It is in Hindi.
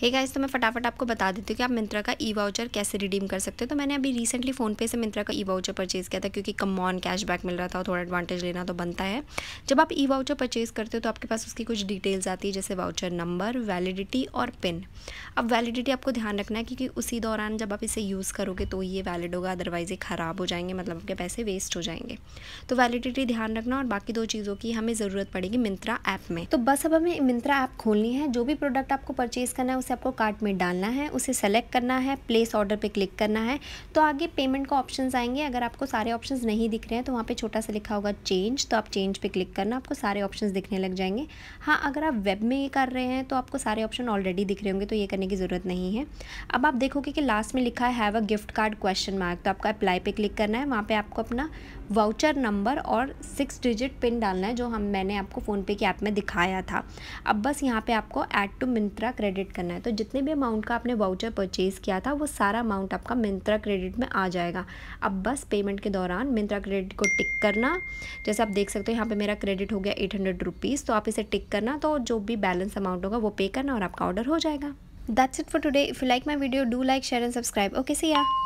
हे गाइस तो मैं फटाफट आपको बता देती हूँ कि आप मिंत्रा का ई वाउचर कैसे रिडीम कर सकते हो तो मैंने अभी रिसेंटली फ़ोन पे से मिंत्रा का ई वाउचर परचेज़ किया था क्योंकि कम ऑन कैशबैक मिल रहा था और थोड़ा एडवांटेज लेना तो बनता है जब आप ई वाउचर परचेज़ करते हो तो आपके पास उसकी कुछ डिटेल्स आती है जैसे वाउचर नंबर वैलिडिटी और पिन अब वैलिडिटी आपको ध्यान रखना है क्योंकि उसी दौरान जब आप इसे यूज़ करोगे तो ये वैलिड होगा अदरवाइज़ ये ख़राब हो जाएंगे मतलब आपके पैसे वेस्ट हो जाएंगे तो वैलिडिटी ध्यान रखना और बाकी दो चीज़ों की हमें ज़रूरत पड़ेगी मिंत्रा ऐप में तो बस अब हमें मिंत्रा ऐप खोलनी है जो भी प्रोडक्ट आपको परचेज़ करना है उसे आपको कार्ट में डालना है उसे सेलेक्ट करना है प्लेस ऑर्डर पे क्लिक करना है तो आगे पेमेंट का ऑप्शंस आएंगे अगर आपको सारे ऑप्शंस नहीं दिख रहे हैं तो वहाँ पे छोटा सा लिखा होगा चेंज तो आप चेंज पे क्लिक करना आपको सारे ऑप्शन दिखने लग जाएंगे हाँ अगर आप वेब में ये कर रहे हैं तो आपको सारे ऑप्शन ऑलरेडी दिख रहे होंगे तो ये करने की ज़रूरत नहीं है अब आप देखोगे कि लास्ट में लिखा है have a gift card question mark तो आपको अप्लाई पे क्लिक करना है वहाँ पे आपको अपना वाउचर नंबर और सिक्स डिजिट पिन डालना है जो हम मैंने आपको फ़ोनपे की ऐप में दिखाया था अब बस यहाँ पे आपको ऐड टू मिंत्रा क्रेडिट करना है करना है तो जितने भी अमाउंट का आपने वाउचर परचेज़ किया था वो सारा अमाउंट आपका मिंत्रा क्रेडिट में आ जाएगा अब बस पेमेंट के दौरान मिंत्रा क्रेडिट को टिक करना जैसे आप देख सकते हो यहाँ पर मेरा क्रेडिट हो गया एट हंड्रेड रुपीज़ तो आप इसे टिक करना तो जो भी बैलेंस अमाउंट होगा वो पे करना और आपका ऑर्डर हो जाएगा that's it for today if you like my video do like share and subscribe okay see या